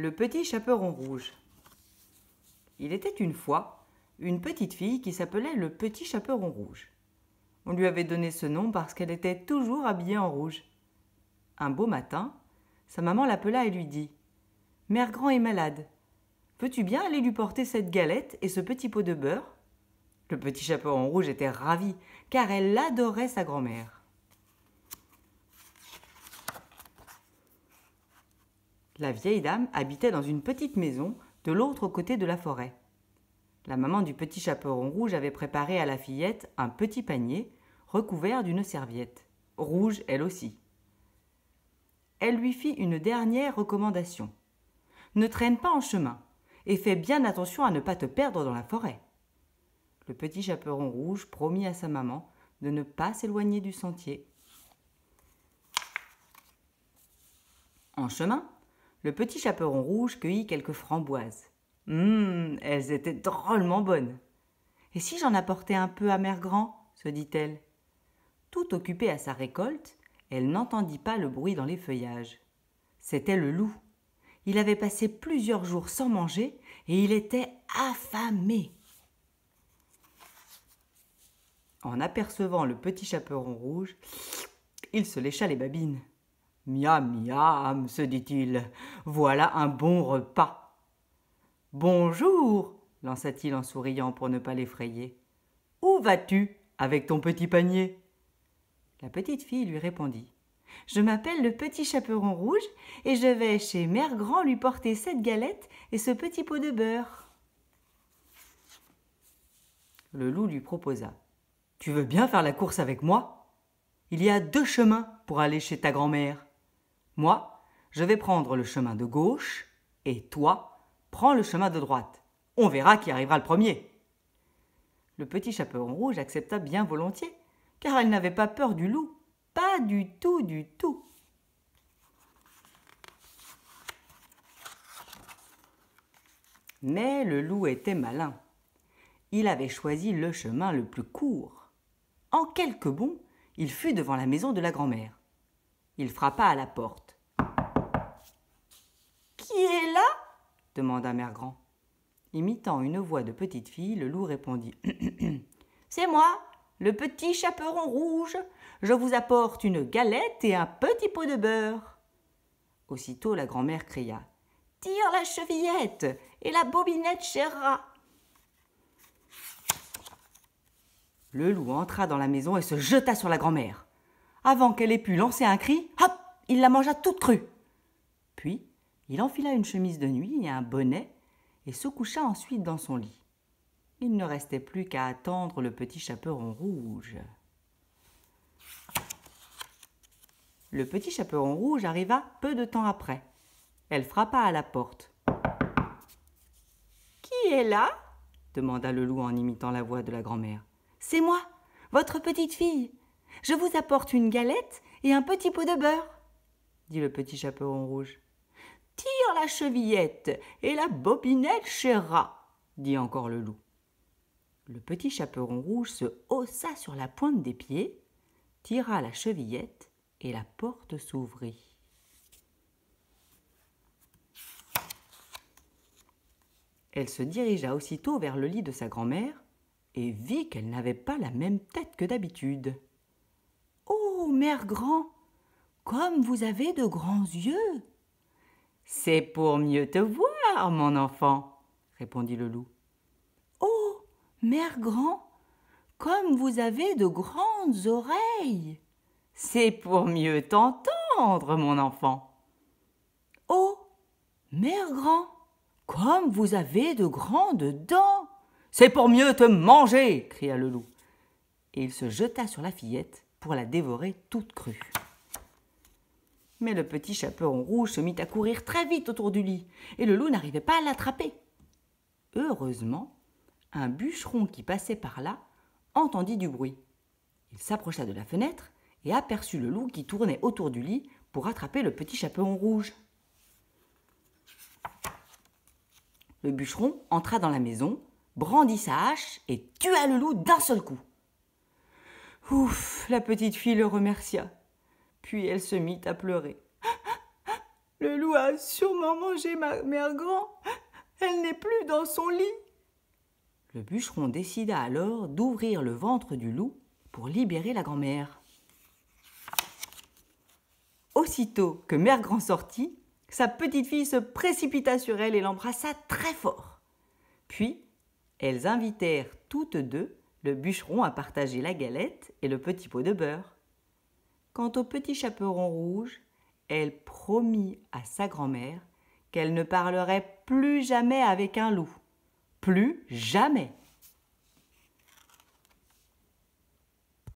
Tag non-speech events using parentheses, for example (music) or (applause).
Le petit chaperon rouge. Il était une fois une petite fille qui s'appelait le petit chaperon rouge. On lui avait donné ce nom parce qu'elle était toujours habillée en rouge. Un beau matin, sa maman l'appela et lui dit Mère Grand est malade. veux tu bien aller lui porter cette galette et ce petit pot de beurre Le petit chaperon rouge était ravi, car elle adorait sa grand-mère. La vieille dame habitait dans une petite maison de l'autre côté de la forêt. La maman du petit chaperon rouge avait préparé à la fillette un petit panier recouvert d'une serviette, rouge elle aussi. Elle lui fit une dernière recommandation. Ne traîne pas en chemin et fais bien attention à ne pas te perdre dans la forêt. Le petit chaperon rouge promit à sa maman de ne pas s'éloigner du sentier. En chemin, le petit chaperon rouge cueillit quelques framboises. Hum, elles étaient drôlement bonnes. Et si j'en apportais un peu à Mère Grand se dit-elle. Tout occupée à sa récolte, elle n'entendit pas le bruit dans les feuillages. C'était le loup. Il avait passé plusieurs jours sans manger et il était affamé. En apercevant le petit chaperon rouge, il se lécha les babines. Miam, miam, se dit-il, voilà un bon repas. Bonjour, lança-t-il en souriant pour ne pas l'effrayer. Où vas-tu avec ton petit panier La petite fille lui répondit. Je m'appelle le petit chaperon rouge et je vais chez Mère Grand lui porter cette galette et ce petit pot de beurre. Le loup lui proposa. Tu veux bien faire la course avec moi Il y a deux chemins pour aller chez ta grand-mère. Moi, je vais prendre le chemin de gauche et toi, prends le chemin de droite. On verra qui arrivera le premier. Le petit chaperon rouge accepta bien volontiers, car elle n'avait pas peur du loup, pas du tout, du tout. Mais le loup était malin. Il avait choisi le chemin le plus court. En quelques bonds, il fut devant la maison de la grand-mère. Il frappa à la porte est là demanda Mère Grand. Imitant une voix de petite fille, le loup répondit (clears throat) C'est moi, le petit chaperon rouge. Je vous apporte une galette et un petit pot de beurre. Aussitôt la grand-mère cria Tire la chevillette et la bobinette chérera. Le loup entra dans la maison et se jeta sur la grand-mère. Avant qu'elle ait pu lancer un cri, hop, il la mangea toute crue. Puis, il enfila une chemise de nuit et un bonnet, et se coucha ensuite dans son lit. Il ne restait plus qu'à attendre le petit chaperon rouge. Le petit chaperon rouge arriva peu de temps après. Elle frappa à la porte. Qui est là demanda le loup en imitant la voix de la grand-mère. C'est moi, votre petite fille. Je vous apporte une galette et un petit pot de beurre, dit le petit chaperon rouge. Tire la chevillette et la bobinette chéra, dit encore le loup. Le petit chaperon rouge se haussa sur la pointe des pieds, tira la chevillette et la porte s'ouvrit. Elle se dirigea aussitôt vers le lit de sa grand-mère et vit qu'elle n'avait pas la même tête que d'habitude. Oh, mère grand, comme vous avez de grands yeux c'est pour mieux te voir, mon enfant, répondit le loup. Oh, mère grand, comme vous avez de grandes oreilles. C'est pour mieux t'entendre, mon enfant. Oh, mère grand, comme vous avez de grandes dents. C'est pour mieux te manger, cria le loup. Et il se jeta sur la fillette pour la dévorer toute crue. Mais le petit en rouge se mit à courir très vite autour du lit, et le loup n'arrivait pas à l'attraper. Heureusement, un bûcheron qui passait par là entendit du bruit. Il s'approcha de la fenêtre et aperçut le loup qui tournait autour du lit pour attraper le petit en rouge. Le bûcheron entra dans la maison, brandit sa hache et tua le loup d'un seul coup. Ouf, la petite fille le remercia. Puis elle se mit à pleurer. Le loup a sûrement mangé ma mère grand. Elle n'est plus dans son lit. Le bûcheron décida alors d'ouvrir le ventre du loup pour libérer la grand-mère. Aussitôt que mère grand sortit, sa petite fille se précipita sur elle et l'embrassa très fort. Puis, elles invitèrent toutes deux le bûcheron à partager la galette et le petit pot de beurre. Quant au petit chaperon rouge, elle promit à sa grand-mère qu'elle ne parlerait plus jamais avec un loup. Plus jamais.